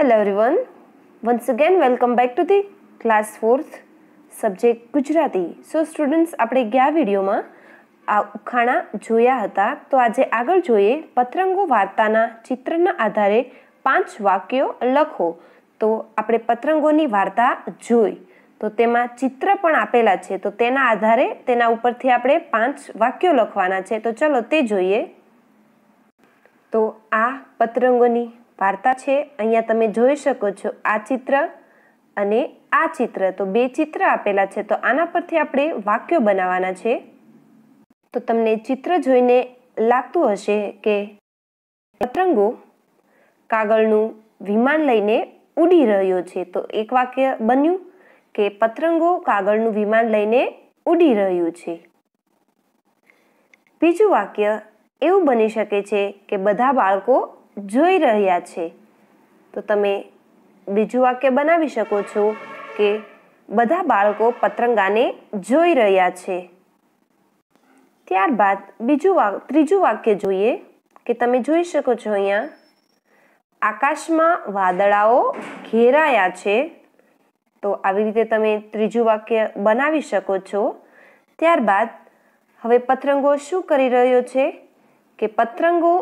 hello everyone once again welcome back to the class fourth subject Gujarati so students આપણે ગયા વિડીયોમાં આ ઉખાણા જોયા હતા તો આજે આગળ જોઈએ પતરંગો વાર્તાના ચિત્રના આધારે પાંચ વાક્યો લખો તો આપણે પતરંગોની વાર્તા જોઈ તો તેમાં ચિત્ર પણ આપેલા છે તો તેના આધારે તેના ઉપરથી આપણે પાંચ વાક્યો લખવાના છે તો ચલો તે જોઈએ તો આ પતરંગોની વાર્તા છે અહીંયા તમે જોઈ શકો છો આ ચિત્ર અને આ ચિત્ર તો બે ચિત્ર આપેલા છે તો આના પરથી આપણે વાક્યો બનાવવાના છે તો તમને ચિત્ર જોઈને લાગતું હશે કે પતંગો કાગળનું વિમાન લઈને ઉડી રહ્યો છે તો એક વાક્ય બન્યું કે પતંગો કાગળનું વિમાન લઈને ઉડી રહ્યું છે બીજું વાક્ય એવું બની શકે છે કે બધા બાળકો જોઈ રહ્યા છે તો તમે બીજું વાક્ય બનાવી શકો છો કે બધા બાળકો પતરંગાને જોઈ રહ્યા છે ત્યારબાદ બીજું વાક ત્રીજું વાક્ય જોઈએ કે તમે જોઈ શકો છો અહીંયા આકાશમાં વાદળાઓ ઘેરાયા છે તો આવી રીતે તમે ત્રીજું વાક્ય બનાવી શકો છો ત્યારબાદ હવે પતરંગો શું કરી રહ્યો છે કે પતરંગો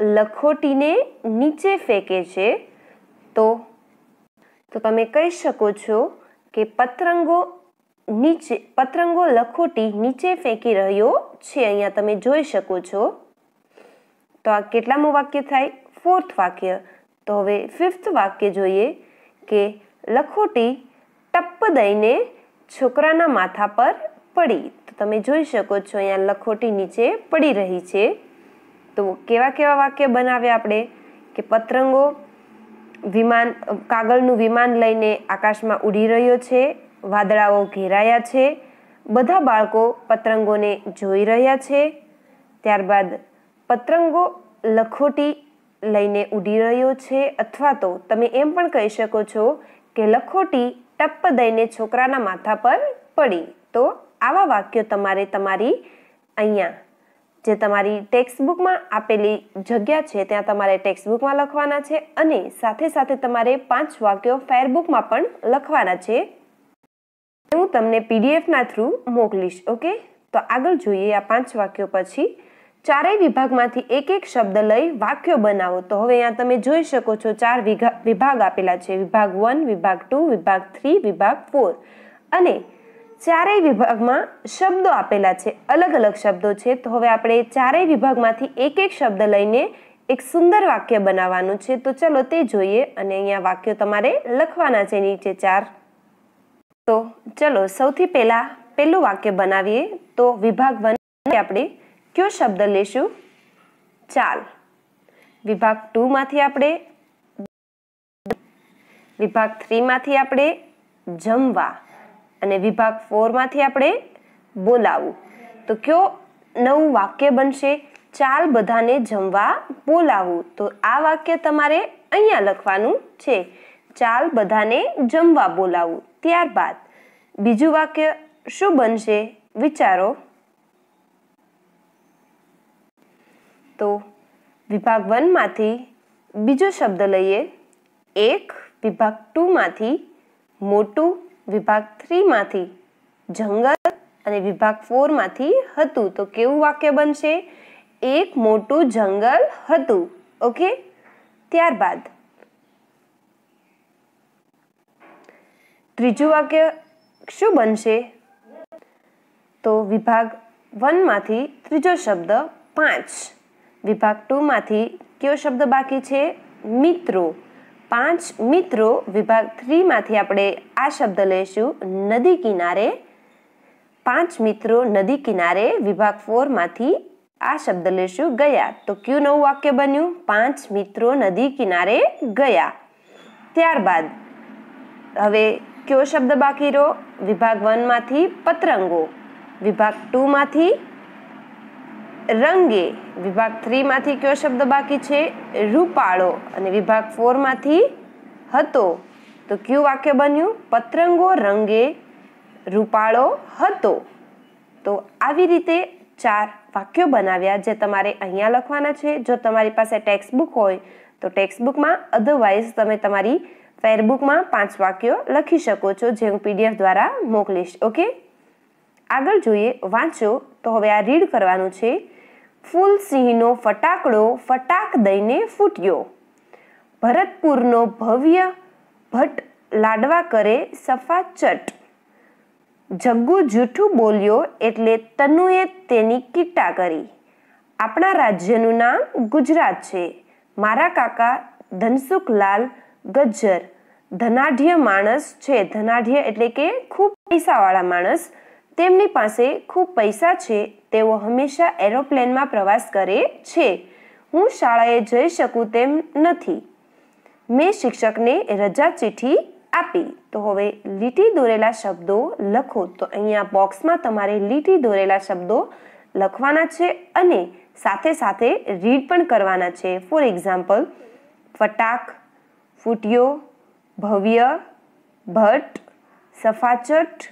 લખોટીને નીચે ફેંકે છે તો તો તમે કહી શકો છો કે પતરંગો નીચે પતરંગો લખોટી નીચે ફેંકી રહ્યો છે અહીંયા તમે જોઈ શકો છો તો આ કેટલામું વાક્ય થાય ફોર્થ વાક્ય તો હવે ફિફ્થ વાક્ય જોઈએ કે લખોટી ટપ્પ દઈને છોકરાના માથા પર પડી તો તમે જોઈ શકો છો અહીંયા લખોટી નીચે પડી રહી છે તો કેવા કેવા વાક્ય બનાવ્યા આપણે કે પતરંગો વિમાન કાગળનું વિમાન લઈને આકાશમાં ઉડી રહ્યો છે વાદળાઓ ઘેરાયા છે બધા બાળકો પતરંગોને જોઈ રહ્યા છે ત્યારબાદ પતરંગો લખોટી લઈને ઉડી રહ્યો છે અથવા તો તમે એમ પણ કહી શકો છો કે લખોટી ટપ્પ દઈને છોકરાના માથા પર પડી તો આવા વાક્યો તમારે તમારી અહીંયા જે તમારી ટેક્સ્ટબુકમાં આપેલી જગ્યા છે ત્યાં તમારે ટેક્સ્ટબુકમાં લખવાના છે અને સાથે સાથે તમારે પાંચ વાક્યો ફેરબુકમાં પણ લખવાના છે હું તમને પીડીએફના થ્રુ મોકલીશ ઓકે તો આગળ જોઈએ આ પાંચ વાક્યો પછી ચારેય વિભાગમાંથી એક એક શબ્દ લઈ વાક્યો બનાવો તો હવે અહીંયા તમે જોઈ શકો છો ચાર વિભાગ આપેલા છે વિભાગ વન વિભાગ ટુ વિભાગ થ્રી વિભાગ ફોર અને ચારેય વિભાગમાં શબ્દો આપેલા છે અલગ અલગ શબ્દો છે તો હવે આપણે ચારેય વિભાગમાંથી એક એક શબ્દ લઈને એક સુંદર વાક્ય બનાવવાનું છે તો ચલો તે જોઈએ અને અહીંયા વાક્યો તમારે લખવાના છે નીચે ચાર તો ચલો સૌથી પહેલાં પહેલું વાક્ય બનાવીએ તો વિભાગ વન આપણે કયો શબ્દ લેશું ચાલ વિભાગ ટુમાંથી આપણે વિભાગ થ્રીમાંથી આપણે જમવા અને વિભાગ ફોરમાંથી આપણે બોલાવું તો કયો નવું વાક્ય બનશે ચાલ બધાને જમવા બોલાવું તો આ વાક્ય તમારે અહીંયા લખવાનું છે ચાલ બધાને જમવા બોલાવું ત્યારબાદ બીજું વાક્ય શું બનશે વિચારો તો વિભાગ વનમાંથી બીજો શબ્દ લઈએ એક વિભાગ ટુમાંથી મોટું વિભાગ થ્રીમાંથી જંગલ અને વિભાગ ફોરમાંથી હતું તો કેવું વાક્ય બનશે એક મોટું જંગલ હતું ઓકે ત્યારબાદ ત્રીજું વાક્ય શું બનશે તો વિભાગ વનમાંથી ત્રીજો શબ્દ પાંચ વિભાગ ટુમાંથી કયો શબ્દ બાકી છે મિત્રો પાંચ મિત્રો વિભાગ થ્રીમાંથી આપણે આ શબ્દ લઈશું નદી કિનારે પાંચ મિત્રો નદી કિનારે વિભાગ ફોરમાંથી આ શબ્દ લેશું ગયા તો કયું નવું વાક્ય બન્યું પાંચ મિત્રો નદી કિનારે ગયા ત્યારબાદ હવે કયો શબ્દ બાકી રહ્યો વિભાગ વનમાંથી પતરંગો વિભાગ ટુમાંથી રંગે વિભાગ થ્રીમાંથી કયો શબ્દ બાકી છે રૂપાળો અને વિભાગ ફોરમાંથી હતો તો કયું વાક્ય બન્યું પતરંગો રંગે રૂપાળો હતો તો આવી રીતે ચાર વાક્યો બનાવ્યા જે તમારે અહીંયા લખવાના છે જો તમારી પાસે ટેક્સ્ટ બુક હોય તો ટેક્સ્ટબુકમાં અધરવાઇઝ તમે તમારી ફેરબુકમાં પાંચ વાક્યો લખી શકો છો જે હું પીડીએફ દ્વારા મોકલીશ ઓકે આગળ જોઈએ વાંચો તો હવે આ રીડ કરવાનું છે ફૂલ સિંહનો ફટાકડો ફટાક દઈને ફૂટ્યો ભરતપુરનો ભવ્ય ભટ્ટ લાડવા કરે સફા ચટ જગ્ગુ જૂઠું બોલ્યો એટલે તનુએ તેની કીટા કરી આપણા રાજ્યનું નામ ગુજરાત છે મારા કાકા ધનસુખલાલ ગજ્જર ધનાઢ્ય માણસ છે ધનાઢ્ય એટલે કે ખૂબ પૈસાવાળા માણસ તેમની પાસે ખૂબ પૈસા છે તેઓ હંમેશા એરોપ્લેનમાં પ્રવાસ કરે છે હું શાળાએ જઈ શકું તેમ નથી મેં શિક્ષકને રજા ચિઠ્ઠી આપી તો હવે લીટી દોરેલા શબ્દો લખો તો અહીંયા બોક્સમાં તમારે લીટી દોરેલા શબ્દો લખવાના છે અને સાથે સાથે રીડ પણ કરવાના છે ફોર એક્ઝામ્પલ ફટાક ફૂટિયો ભવ્ય ભટ્ટ સફાચટ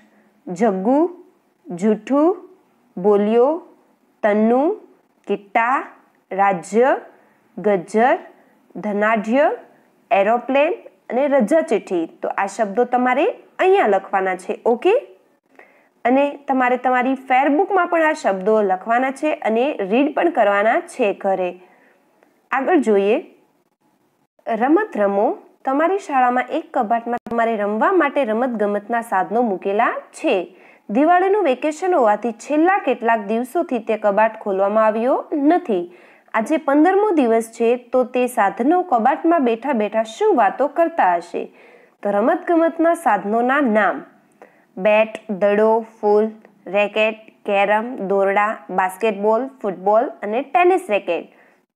જગ્ગુ જૂઠું બોલ્યો તન્નુ કિટ્ટા રાજ્ય ગજ્જર ધનાઢ્ય એરોપ્લેન અને રજા ચિઠ્ઠી તો આ શબ્દો તમારે અહીંયા લખવાના છે ઓકે અને તમારે તમારી ફેરબુકમાં પણ આ શબ્દો લખવાના છે અને રીડ પણ કરવાના છે ઘરે આગળ જોઈએ રમત રમો તમારી શાળામાં એક કબાટમાં તમારે રમવા માટે રમતગમતના સાધનો મૂકેલા છે દિવાળીનું વેકેશન હોવાથી છેલ્લા કેટલાક દિવસોથી તે કબાટ ખોલવામાં આવ્યો નથી આજે પંદરમો દિવસ છે તો તે સાધનો કબાટમાં બેઠા બેઠા શું વાતો કરતા હશે તો રમતગમતના સાધનોના નામ બેટ દડો ફૂલ રેકેટ કેરમ દોરડા બાસ્કેટબોલ ફૂટબોલ અને ટેનિસ રેકેટ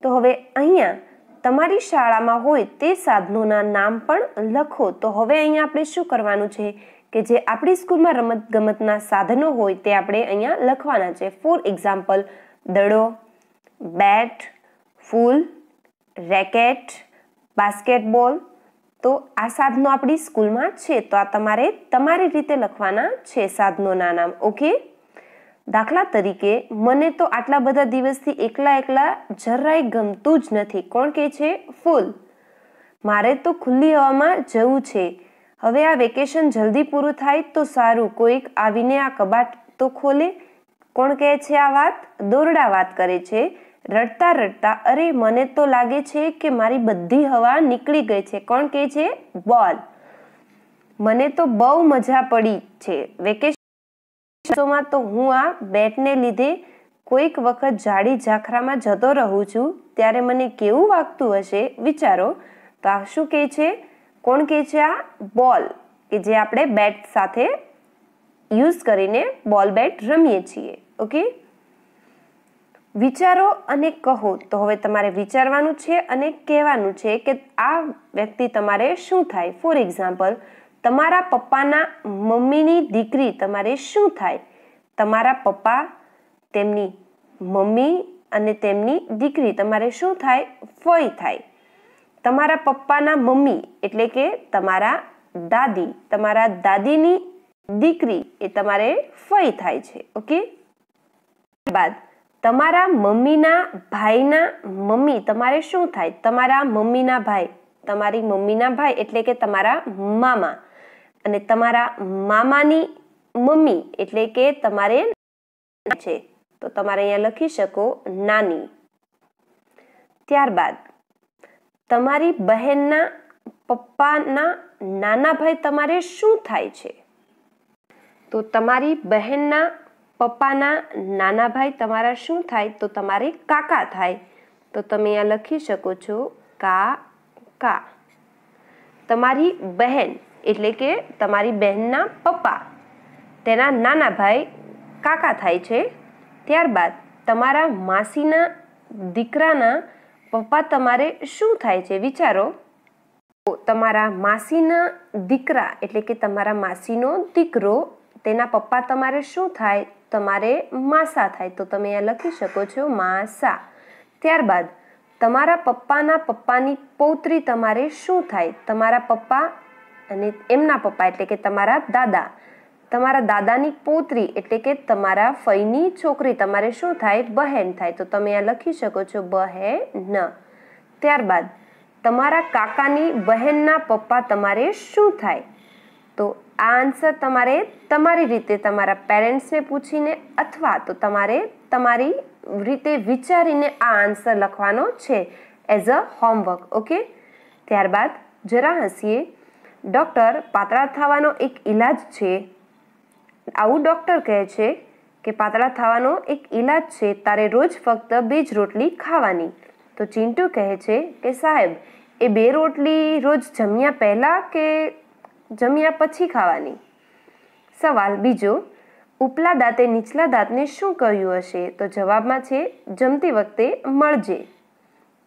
તો હવે અહીંયા તમારી શાળામાં હોય તે સાધનોના નામ પણ લખો તો હવે અહીંયા આપણે શું કરવાનું છે કે જે આપણી સ્કૂલમાં રમત ગમતના સાધનો હોય તે આપણે અહીંયા લખવાના છે ફોર એક્ઝામ્પલ દડો બેટ ફૂલ રેકેટ બાસ્કેટબોલ તો આ સાધનો આપણી સ્કૂલમાં છે તો આ તમારે તમારી રીતે લખવાના છે સાધનોના નામ ઓકે દાખલા તરીકે મને તો આટલા બધા દિવસથી એકલા એકલા જરાય ગમતું જ નથી કોણ કે છે ફૂલ મારે તો ખુલ્લી હવામાં જવું છે હવે આ વેકેશન જલ્દી પૂરું થાય તો સારું કોઈક આવીને આ કબાટ તો ખોલે કોણ કહે છે આ વાત દોરડા વાત કરે છે રડતા રડતા અરે મને તો લાગે છે કે મારી બધી હવા નીકળી ગઈ છે કોણ કહે છે બોલ મને તો બહુ મજા પડી છે વેકેશનમાં તો હું આ બેટને લીધે કોઈક વખત જાડી ઝાખરામાં જતો રહું છું ત્યારે મને કેવું વાગતું હશે વિચારો તો આ શું કહે છે કોણ કે છે આ બોલ કે જે આપણે બેટ સાથે યુઝ કરીને બોલ બેટ રમીએ છીએ ઓકે વિચારો અને કહો તો હવે તમારે વિચારવાનું છે અને કહેવાનું છે કે આ વ્યક્તિ તમારે શું થાય ફોર એક્ઝામ્પલ તમારા પપ્પાના મમ્મીની દીકરી તમારે શું થાય તમારા પપ્પા તેમની મમ્મી અને તેમની દીકરી તમારે શું થાય ફોઈ થાય તમારા પપ્પાના મમ્મી એટલે કે તમારા દાદી તમારા દાદીની દીકરી એ તમારે ફઈ થાય છે ઓકે બાદ તમારા મમ્મીના ભાઈના મમ્મી તમારે શું થાય તમારા મમ્મીના ભાઈ તમારી મમ્મીના ભાઈ એટલે કે તમારા મામા અને તમારા મામાની મમ્મી એટલે કે તમારે છે તો તમારે અહીંયા લખી શકો નાની ત્યારબાદ તમારી બહેનના પપ્પાના નાના ભાઈ તમારે શું થાય છે તો તમારી બહેનના પપ્પાના નાના ભાઈ તમારા શું થાય તો તમારે કાકા થાય તો તમે અહીંયા લખી શકો છો કા કા તમારી બહેન એટલે કે તમારી બહેનના પપ્પા તેના નાના ભાઈ કાકા થાય છે ત્યારબાદ તમારા માસીના દીકરાના પપ્પા તમારે શું થાય છે વિચારો તમારા માસીના દીકરા એટલે કે તમારા માસીનો દીકરો તેના પપ્પા તમારે શું થાય તમારે માસા થાય તો તમે અહીંયા લખી શકો છો માસા ત્યારબાદ તમારા પપ્પાના પપ્પાની પૌત્રી તમારે શું થાય તમારા પપ્પા અને એમના પપ્પા એટલે કે તમારા દાદા તમારા દાદાની પોતરી એટલે કે તમારા ફઈની છોકરી તમારે શું થાય બહેન થાય તો તમે આ લખી શકો છો બહેન ત્યારબાદ તમારા કાકાની બહેનના પપ્પા તમારે શું થાય તો આ આન્સર તમારે તમારી રીતે તમારા પેરેન્ટ્સને પૂછીને અથવા તો તમારે તમારી રીતે વિચારીને આ આન્સર લખવાનો છે એઝ અ હોમવર્ક ઓકે ત્યારબાદ જરા હસીએ ડૉક્ટર પાતળા થવાનો એક ઈલાજ છે આવું ડૉક્ટર કહે છે કે પાતળા થવાનો એક ઈલાજ છે તારે રોજ ફક્ત બે જ રોટલી ખાવાની તો ચિંટુ કહે છે કે સાહેબ એ બે રોટલી રોજ જમ્યા પહેલાં કે જમ્યા પછી ખાવાની સવાલ બીજો ઉપલા દાંતે નીચલા દાંતને શું કહ્યું હશે તો જવાબમાં છે જમતી વખતે મળજે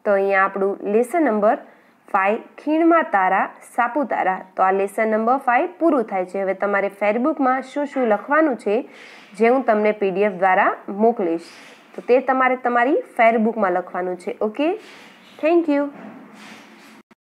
તો અહીંયા આપણું લેસન નંબર ફાઈવ ખીણમાં તારા સાપુતારા તો આ લેસન નંબર ફાઈવ પૂરું થાય છે હવે તમારે ફેરબુકમાં શું શું લખવાનું છે જે હું તમને પીડીએફ દ્વારા મોકલીશ તો તે તમારે તમારી ફેરબુકમાં લખવાનું છે ઓકે થેન્ક યુ